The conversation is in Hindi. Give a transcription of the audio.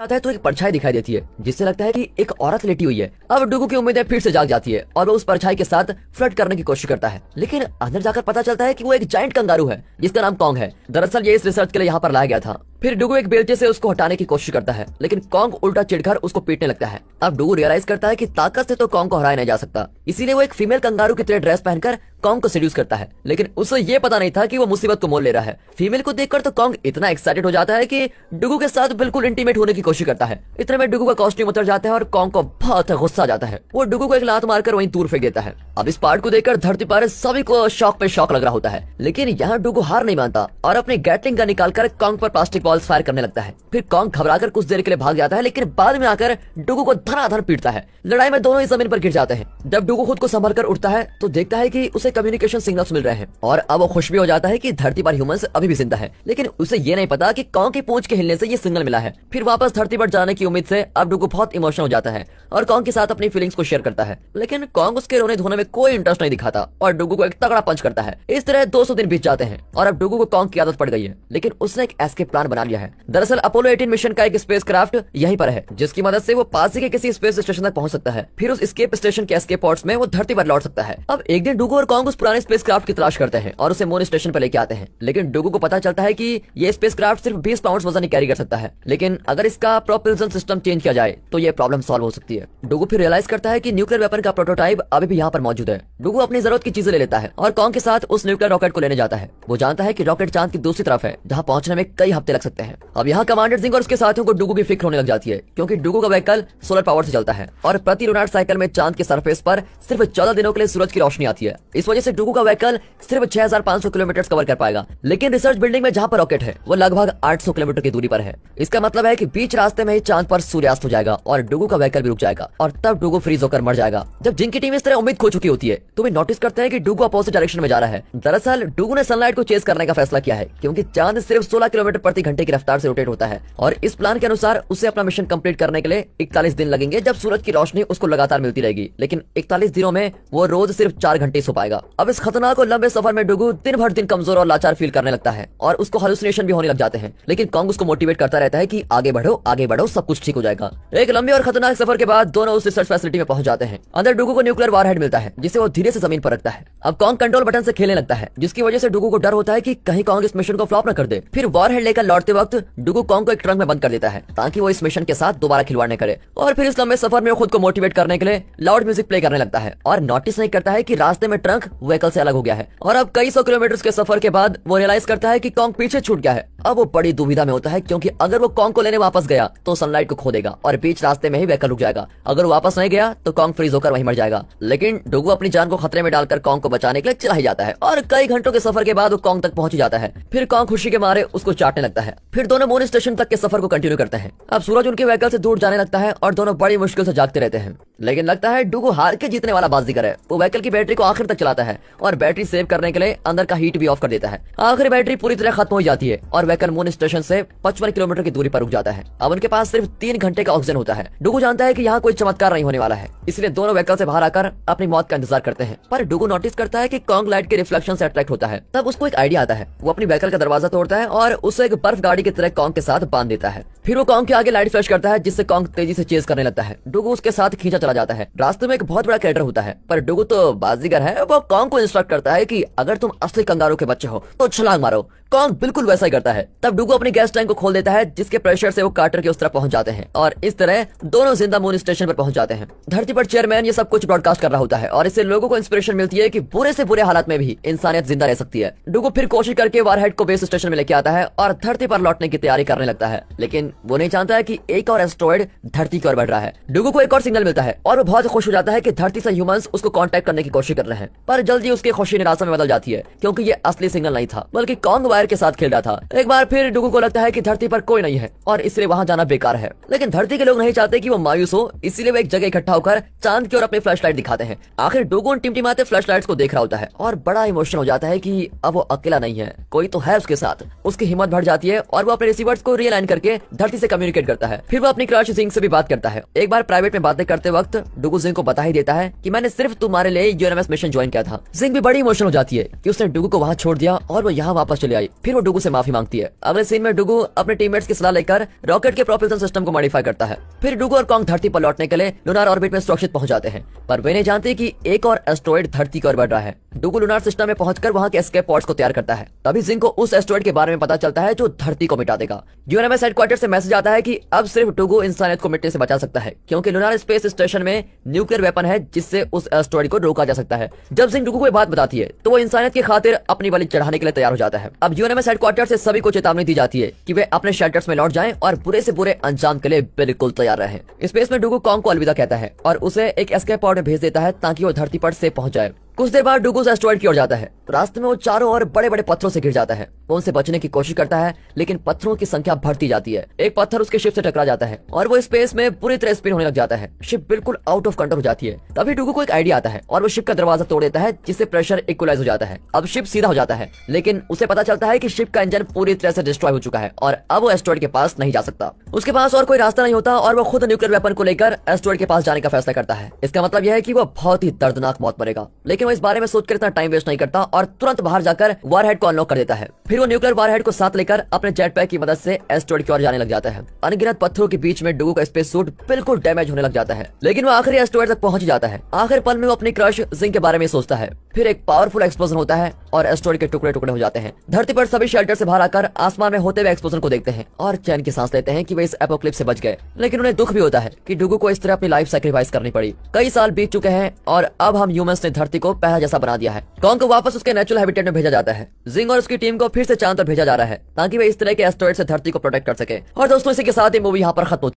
आता है तो एक परछाई दिखाई देती है जिससे लगता है कि एक औरत लेटी हुई है अब डुगू की उम्मीदें फिर से जाग जाती है और वो उस परछाई के साथ फ्लर्ट करने की कोशिश करता है लेकिन अंदर जाकर पता चलता है कि वो एक जाइंट कंगारू है जिसका नाम कॉन्ग है दरअसल ये इस रिसर्च के लिए यहाँ पर लाया गया था फिर डुगो एक बेलचे से उसको हटाने की कोशिश करता है लेकिन कॉन्ग उल्टा चिड़कर उसको पीटने लगता है अब डुगू रियलाइज करता है कि ताकत से तो कॉन्ग को हराया नहीं जा सकता इसीलिए वो एक फीमेल कंगारू की तरह ड्रेस पहनकर कॉन्ग को सेड्यूस करता है लेकिन उसे ये पता नहीं था कि वो मुसीबत को मोल ले रहा है फीमेल को देखकर तो कॉन्ग इतना एक्साइटेड हो जाता है कि डुगू के साथ बिल्कुल इंटीमेट होने की कोशिश करता है इतने में डुगू का कॉस्ट्यूम उतर जाता है और कॉन्ग को बहुत गुस्सा जाता है वो डुगू को एक लात मारकर वहीं दूर फेंक देता है अब इस पार्ट को देखकर धरती पर सभी को शौक पे शौक लग रहा होता है लेकिन यहाँ डुगू हार नहीं मानता और अपने गैटलिंग का निकालकर कॉन्ग पर प्लास्टिक बॉल्स फायर करने लगता है फिर कॉन्ग घबराकर कुछ देर के लिए भाग जाता है लेकिन बाद में आकर डुगू को धराधर पीटता है लड़ाई में दोनों ही जमीन पर गिर जाते हैं जब डुगू खुद को संभल कर उठता है तो देखता है की उसे कम्युनिकेशन सिग्नल मिल रहे हैं और अब वो खुश भी हो जाता है की धरती पर ह्यूमन अभी भी जिंदा है लेकिन उसे ये नहीं पता की कॉन्ग की पूछ के हिलने से ये सिग्नल मिला है फिर वापस धरती पर जाने की उम्मीद से अब डुगू बहुत इमोशनल हो जाता है और कॉन्ग के साथ अपनी फीलिंग्स को शेयर करता है लेकिन कॉन्ग उसके रोने धोने में कोई इंटरेस्ट नहीं दिखाता और डुगू को एक तगड़ा पंच करता है इस तरह 200 दिन बीत जाते हैं और अब डुगू को कॉन्ग की आदत पड़ गई है लेकिन उसने एक एस्केप प्लान बना बना लिया है दरअसल अपोलो एटीन मिशन का एक स्पेस क्राफ्ट यहीं पर है जिसकी मदद से वो पास के किसी स्पेस स्टेशन तक पहुंच सकता है फिर उस स्केप स्टेशन के स्केप पॉट्स में वो धरती पर लौट सकता है अब एक दिन डुगो और कॉन्ग उस पुराने स्पेस क्राफ्ट की तलाश करते हैं और उसे मोन स्टेशन पर लेके आते हैं लेकिन डुगो को पता चलता है की ये स्पेस क्राफ्ट सिर्फ बीस पाउंड वजन कैरी कर सकता है लेकिन अगर इसका प्रोपल्सन सिस्टम चेंज किया जाए तो ये प्रॉब्लम सॉल्व हो सकती है डुगो फिर रियलाइज करता है की न्यूक्लियर वेपन का प्रोटोटाइप अभी भी यहाँ पर मौजूद है डुगो अपनी जरूरत की चीजें ले लेता है और कॉन्ग के साथ उस न्यूक्लियर रॉकेट को लेने जाता है वो जानता है की रॉकेट चांद की दूसरी तरफ है जहाँ पहुंचने में कई हफ्ते लग सकते सकते हैं अब यहाँ कमांडर सिंह और उसके साथियों को डुगू की फिक्र होने लग जाती है क्योंकि डुगू का व्हीकल सोलर पावर से चलता है और प्रति रोनाट साइकिल में चांद के सरफेस पर सिर्फ चौदह दिनों के लिए सूरज की रोशनी आती है इस वजह से डुगू का व्हीकल सिर्फ छह किलोमीटर कवर कर पाएगा लेकिन रिसर्च बिल्डिंग में जहाँ पर रॉकेट है वो लगभग आठ किलोमीटर की दूरी पर है इसका मतलब है की बीच रास्ते में ही चांद पर सूर्यास्त हो जाएगा और डुगू का व्हीकल भी रुक जाएगा और तब डुगू फ्रीज होकर मर जाएगा जब जिनकी टीम इस तरह उम्मीद खो चुकी होती है तो वे नोटिस करते हैं कि डुगू अपोजिट डायरेक्शन में जा रहा है दरअसल डुगू ने सनलाइट को चेस करने का फैसला किया है क्योंकि चांद सिर्फ सोलह किलोमीटर प्रति घंटे घंटे की रफ्तार से रोटेट होता है और इस प्लान के अनुसार उसे अपना मिशन कंप्लीट करने के लिए इकतालीस दिन लगेंगे जब सूरज की रोशनी उसको लगातार मिलती रहेगी लेकिन इकतालीस दिनों में वो रोज सिर्फ चार घंटे सो पाएगा अब इस खतरनाक और लंबे सफर में डुगू दिन भर दिन कमजोर और लाचार फील करने लगता है और उसको हेलुसिनेशन भी होने लग जाते हैं लेकिन कॉन्ग उसको मोटिवेट करता रहता है की आगे बढ़ो आगे बढ़ो सब कुछ ठीक हो जाएगा एक लंबे और खतरनाक सफर के बाद दोनों उस रिसर्च फैसिलिटी में पहुंच जाते हैं अंदर डुगू को न्यूक्लियर वारहेड मिलता है जिसे वो धीरे से जमीन पर रखता है अब कॉन्ग कंट्रोल बटन से खेलने लगता है जिसकी वजह से डुगू को डर होता है की कहीं कॉन्ग इस मिशन को फ्लॉप न कर दे फिर वारहेड लेकर लौट लौटते वक्त डुगू कॉन्ग को एक ट्रंक में बंद कर देता है ताकि वो इस मिशन के साथ दोबारा खिलवाड़ करे और फिर इस लंबे सफर में खुद को मोटिवेट करने के लिए लाउड म्यूजिक प्ले करने लगता है और नोटिस नहीं करता है की रास्ते में ट्रंक व्हीकल से अलग हो गया है और अब कई सौ किलोमीटर के सफर के बाद वो रियलाइज करता है की कॉन्ग पीछे छूट गया है अब वो बड़ी दुविधा में होता है क्योंकि अगर वो कॉन्ग को लेने वापस गया तो सनलाइट को खो देगा और बीच रास्ते में ही वेकर रुक जाएगा अगर वापस नहीं गया तो कॉन्ग फ्रीज होकर वहीं मर जाएगा लेकिन डुगु अपनी जान को खतरे में डालकर कॉन्ग को बचाने के लिए चला ही जाता है और कई घंटों के सफर के बाद वो कॉन्ग तक पहुंच जाता है फिर कॉन्ग खुशी के मारे उसको चाटने लगता है फिर दोनों बोन स्टेशन तक के सफर को कंटिन्यू करते हैं अब सूरज उनके व्हीकल से दूर जाने लगता है और दोनों बड़ी मुश्किल से जागते रहते हैं लेकिन लगता है डुगो हार के जीतने वाला बाजीगर है वो व्हीकल की बैटरी को आखिर तक चलाता है और बैटरी सेव करने के लिए अंदर का हीट भी ऑफ कर देता है आखिर बैटरी पूरी तरह खत्म हो जाती है और व्हीकल मून स्टेशन से पचपन किलोमीटर की दूरी पर रुक जाता है अब उनके पास सिर्फ तीन घंटे का ऑक्सीजन होता है डुगो जानता है की यहाँ कोई चमत्कार नहीं होने वाला है इसलिए दोनों व्हीकल ऐसी बाहर आकर अपनी मौत का इंतजार करते हैं पर डुगो नोटिस करता है की कॉन्ग लाइट के रिफ्लेक्शन ऐसी अट्रैक्ट होता है तब उसको एक आइडिया आता है वो अपनी व्हीकल का दरवाजा तोड़ता है और उसे एक बर्फ गाड़ी की तरह कॉन्ग के साथ बांध देता है फिर वो कॉन्ग के आगे लाइट फ्लैश करता है जिससे कॉन्ग तेजी से चेज करने लगता है डुगो उसके साथ खींचा चला जाता है रास्ते में एक बहुत बड़ा कैटर होता है पर डुगू तो बाजीगर है वो कॉन्ग को इंस्ट्रक्ट करता है की अगर तुम असली कंगारो के बच्चे हो तो छलांग मारो कॉन्ग बिल्कुल वैसा ही करता है तब डुगो अपनी गैस टैंक को खोल देता है जिसके प्रेशर से वो कार्टर की उस तरफ पहुंच जाते हैं और इस तरह दोनों जिंदा मून स्टेशन पर पहुंच जाते हैं धरती पर चेयरमैन ये सब कुछ ब्रॉडकास्ट कर रहा होता है और इससे लोगों को इंस्पिरेशन मिलती है कि बुरे से बुरे हालात में भी इंसानियत जिंदा रह सकती है डुगो फिर कोशिश करके वारहेड को बेस स्टेशन में लेके आता है और धरती पर लौटने की तैयारी करने लगता है लेकिन वो नहीं जानता है की एक और एस्ट्रॉइड धरती की ओर बढ़ रहा है डुगू को एक और सिग्नल मिलता है और वो बहुत खुश हो जाता है कि धरती से ह्यूमंस उसको कांटेक्ट करने की कोशिश कर रहे हैं पर जल्दी उसकी खुशी निराशा में बदल जाती है क्योंकि ये असली सिग्नल नहीं था बल्कि कॉन्ग वायर के साथ खेल रहा था एक बार फिर डुगू को लगता है की धरती पर कोई नहीं है और इसलिए वहाँ जाना बेकार है लेकिन धरती के लोग नहीं चाहते की वो मायूस हो इसलिए वो एक जगह इकट्ठा होकर चांद की ओर अपनी फ्लैश लाइट दिखाते हैं आखिर डुगू उन टिमटिमाते फ्लैश लाइट को देख रहा होता है और बड़ा इमोशन हो जाता है की अब वो अकेला नहीं है कोई तो है उसके साथ उसकी हिम्मत बढ़ जाती है और वो अपने रिसीवर्स को रियलाइन करके धरती से कम्युनिकेट करता है फिर वो अपनी क्रश सिंह से भी बात करता है एक बार प्राइवेट में बातें करते वक्त वक्त डुगु जिंग को बता ही देता है कि मैंने सिर्फ तुम्हारे लिए यूएनएमएस मिशन ज्वाइन किया था जिंग भी बड़ी इमोशनल हो जाती है कि उसने डुगु को वहाँ छोड़ दिया और वो यहाँ वापस चले आई फिर वो डुगु से माफी मांगती है अगले सीन में डुगु अपने टीममेट्स की सलाह लेकर रॉकेट के प्रोपल्सन सिस्टम को मॉडिफाई करता है फिर डुगो और कॉन्ग धरती पर लौटने के लिए लुनार ऑर्बिट में सुरक्षित पहुंच जाते हैं पर वे नहीं जानते की एक और एस्ट्रॉइड धरती की ओर बढ़ रहा है डुगु लुनार सिस्टम में पहुंचकर वहाँ के एस्केप पॉट्स को तैयार करता है तभी जिंग को उस एस्ट्रॉइड के बारे में पता चलता है जो धरती को मिटा देगा यूएनएमएस हेडक्वार्टर से मैसेज आता है की अब सिर्फ डुगु इंसानियत को मिटने से बचा सकता है क्योंकि लुनार स्पेस स्टेशन कॉन्फेडरेशन में न्यूक्लियर वेपन है जिससे उस एस्ट्रॉइड uh, को रोका जा सकता है जब सिंह डुकू को बात बताती है तो वो इंसानियत की खातिर अपनी बलि चढ़ाने के लिए तैयार हो जाता है अब यूएनएमएस हेडक्वार्टर से सभी को चेतावनी दी जाती है की वे अपने शेल्टर्स में लौट जाए और बुरे से बुरे अंजाम के लिए बिल्कुल तैयार रहे स्पेस में डुगू कॉन्ग को अलविदा कहता है और उसे एक एस्केप पॉड भेज देता है ताकि वो धरती पर से पहुंच जाए कुछ देर बाद डुगोस एस्ट्रॉइड की ओर जाता है रास्ते में वो चारों ओर बड़े बड़े पत्थरों से गिर जाता है वो उनसे बचने की कोशिश करता है लेकिन पत्थरों की संख्या बढ़ती जाती है एक पत्थर उसके शिप से टकरा जाता है और वो स्पेस में पूरी तरह स्पिन होने लग जाता है शिप बिल्कुल आउट ऑफ कंट्रोल हो जाती है तभी डुगू को एक आइडिया आता है और वो शिप का दरवाजा तोड़ देता है जिससे प्रेशर इक्वलाइज हो जाता है अब शिप सीधा हो जाता है लेकिन उसे पता चलता है की शिप का इंजन पूरी तरह से डिस्ट्रॉय हो चुका है और अब वो एस्ट्रॉइड के पास नहीं जा सकता उसके पास और कोई रास्ता नहीं होता और वो खुद न्यूक्लियर वेपन को लेकर एस्ट्रॉइड के पास जाने का फैसला करता है इसका मतलब यह है की वो बहुत ही दर्दनाक मौत मरेगा लेकिन वो इस बारे में सोचकर इतना टाइम वेस्ट नहीं करता और तुरंत बाहर जाकर हेड को अनलॉक कर देता है फिर वो न्यूक्लियर हेड को साथ लेकर अपने जेट पैक की मदद से एस्ट्रॉइड की ओर जाने लग जाता है अनगिनत पत्थरों के बीच में डुगो का स्पेस सूट बिल्कुल डैमेज होने लग जाता है लेकिन वो आखिरी एस्ट्रॉइड तक पहुंच जाता है आखिर पल में वो अपनी क्रश जिंग के बारे में सोचता है फिर एक पावरफुल एक्सप्लोजन होता है और एस्ट्रॉइड के टुकड़े टुकड़े हो जाते हैं धरती पर सभी शेल्टर से बाहर आकर आसमान में होते हुए एक्सप्लोजन को देखते हैं और चैन की सांस लेते हैं कि वे इस एपोक्लिप से बच गए लेकिन उन्हें दुख भी होता है कि डुगो को इस तरह अपनी लाइफ सेक्रीफाइस करनी पड़ी कई साल बीत चुके हैं और अब हम ह्यूमंस ने धरती को पहला जैसा बना दिया है कॉन्ग को वापस उसके नेचुरल हैबिटेट में भेजा जाता है जिंग और उसकी टीम को फिर से चांद पर भेजा जा रहा है ताकि वे इस तरह के एस्ट्रॉइड से धरती को प्रोटेक्ट कर सके और दोस्तों इसी के साथ ही मूवी यहाँ पर खत्म